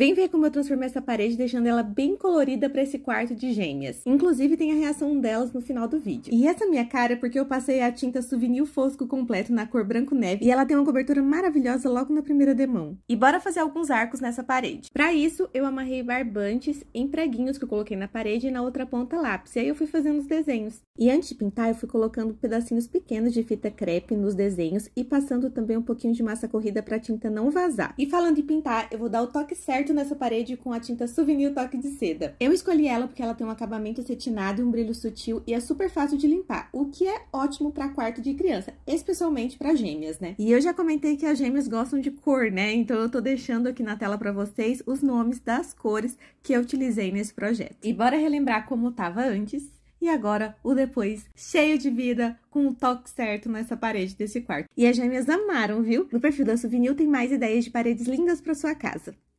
Vem ver como eu transformei essa parede deixando ela bem colorida para esse quarto de gêmeas. Inclusive tem a reação delas no final do vídeo. E essa minha cara é porque eu passei a tinta Souvenir Fosco completo na cor branco neve e ela tem uma cobertura maravilhosa logo na primeira demão. E bora fazer alguns arcos nessa parede. Para isso eu amarrei barbantes em preguinhos que eu coloquei na parede e na outra ponta lápis. E aí eu fui fazendo os desenhos. E antes de pintar eu fui colocando pedacinhos pequenos de fita crepe nos desenhos e passando também um pouquinho de massa corrida para a tinta não vazar. E falando em pintar, eu vou dar o toque certo nessa parede com a tinta Souvenir Toque de Seda. Eu escolhi ela porque ela tem um acabamento acetinado, um brilho sutil e é super fácil de limpar, o que é ótimo para quarto de criança, especialmente para gêmeas, né? E eu já comentei que as gêmeas gostam de cor, né? Então eu tô deixando aqui na tela para vocês os nomes das cores que eu utilizei nesse projeto. E bora relembrar como tava antes e agora o depois, cheio de vida, com o um toque certo nessa parede desse quarto. E as gêmeas amaram, viu? No perfil da Souvenir tem mais ideias de paredes lindas para sua casa.